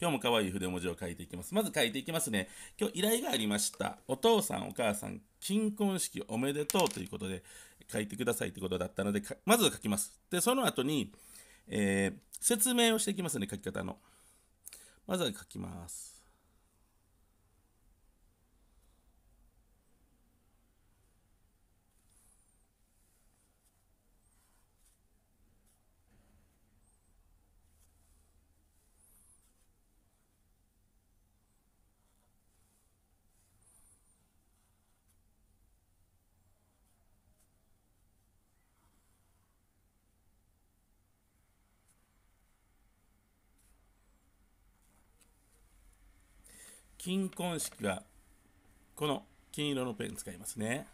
今日も可愛い筆文字を書いていきます。まず書いていきますね。今日依頼がありました。お父さん、お母さん、金婚式おめでとうということで書いてくださいということだったので、まず書きます。で、その後に、えー、説明をしていきますね、書き方の。まずは書きます。金婚式はこの金色のペン使いますね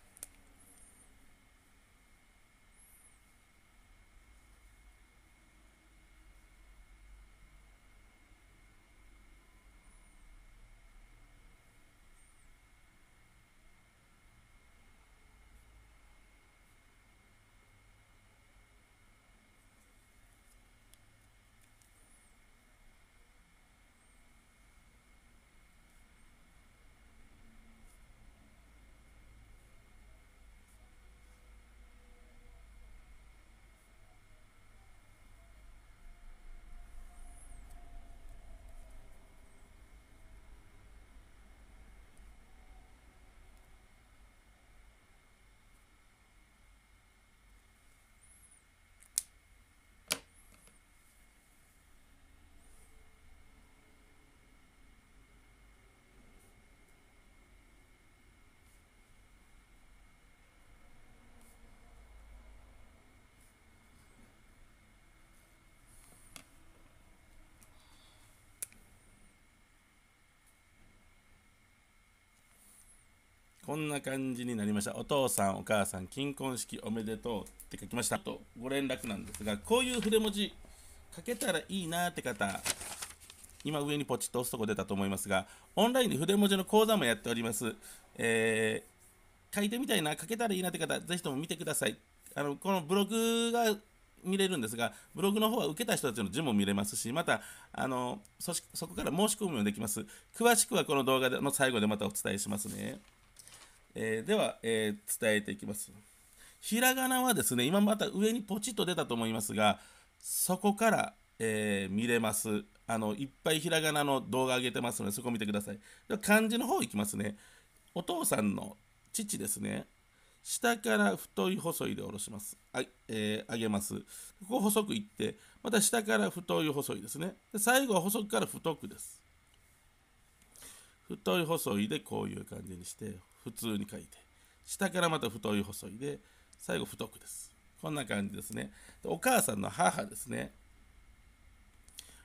こんな感じになりました。お父さん、お母さん、金婚式おめでとうって書きました。とご連絡なんですが、こういう筆文字書けたらいいなって方、今上にポチッと押すとこ出たと思いますが、オンラインで筆文字の講座もやっております。えー、書いてみたいな、書けたらいいなって方、ぜひとも見てください。あの、このブログが見れるんですが、ブログの方は受けた人たちの字も見れますし、また、あの、そこから申し込みもできます。詳しくはこの動画の最後でまたお伝えしますね。えー、では、えー、伝えていきます。ひらがなはですね、今また上にポチッと出たと思いますが、そこから、えー、見れます。あの、いっぱいひらがなの動画上げてますので、そこ見てください。では漢字の方いきますね。お父さんの父ですね。下から太い細いで下ろします。はい、えー、上げます。ここ細くいって、また下から太い細いですね。で最後は細くから太くです。太い細いでこういう感じにして、普通に書いて下からまた太い細いで最後太くですこんな感じですねでお母さんの母ですね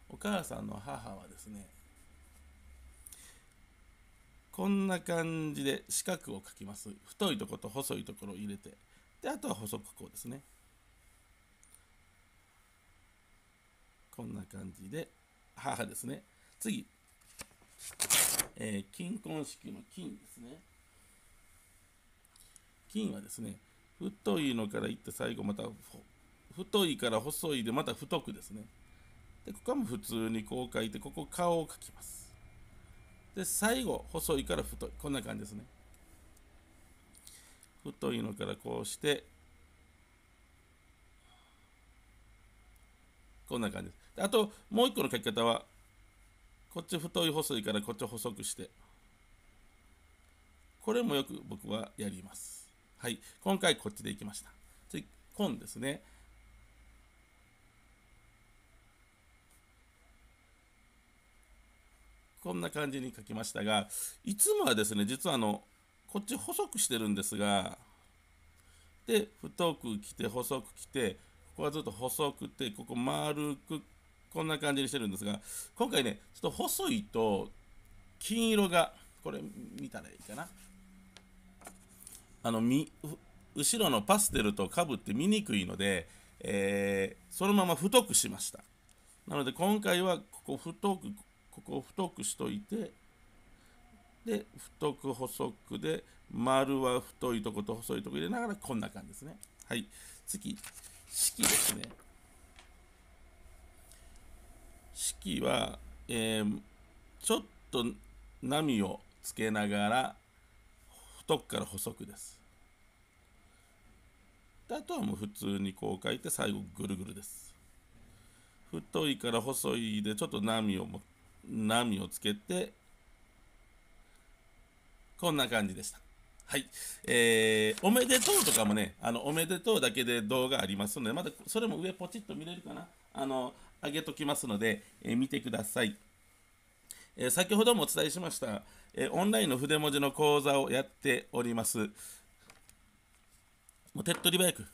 お母さんの母はですねこんな感じで四角を書きます太いとこと細いところを入れてであとは細くこうですねこんな感じで母ですね次、えー、金婚式の金ですね金はですね太いのからいって最後また太いから細いでまた太くですねでここはもう普通にこう書いてここ顔を書きますで最後細いから太いこんな感じですね太いのからこうしてこんな感じですあともう一個の書き方はこっち太い細いからこっち細くしてこれもよく僕はやりますはい。今回こっちでいきました。次、今ですね。こんな感じに書きましたが、いつもはですね、実はあの、こっち細くしてるんですが、で、太くきて、細くきて、ここはずっと細くて、ここ丸く、こんな感じにしてるんですが、今回ね、ちょっと細いと、金色が、これ見たらいいかな。あの後ろのパステルとかぶって見にくいので、えー、そのまま太くしましたなので今回はここ太くここ太くしといてで太く細くで丸は太いとこと細いとこ入れながらこんな感じですねはい次式ですね式は、えー、ちょっと波をつけながら太くから細くです。であとはもう普通にこう書いて最後ぐるぐるです。太いから細いでちょっと波をも波をつけてこんな感じでした。はい。えー、おめでとうとかもね、あの、おめでとうだけで動画ありますので、まだそれも上ポチッと見れるかなあの、上げときますので、えー、見てください。えー、先ほどもお伝えしました、えオンラインの筆文字の講座をやっております。もう手っ取り早く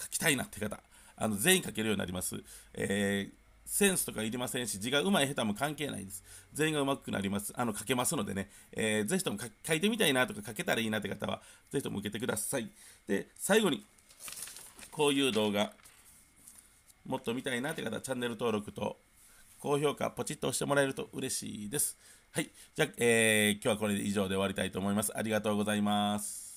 書きたいなって方、あの全員書けるようになります。えーセンスとかいりませんし、字がうまい下手も関係ないです。全員がうまくなります。あの、書けますのでね、えー、ぜひとも書いてみたいなとか書けたらいいなって方は、ぜひとも受けてください。で、最後に、こういう動画、もっと見たいなって方はチャンネル登録と高評価、ポチッと押してもらえると嬉しいです。はい。じゃあ、えー、今日はこれで以上で終わりたいと思います。ありがとうございます。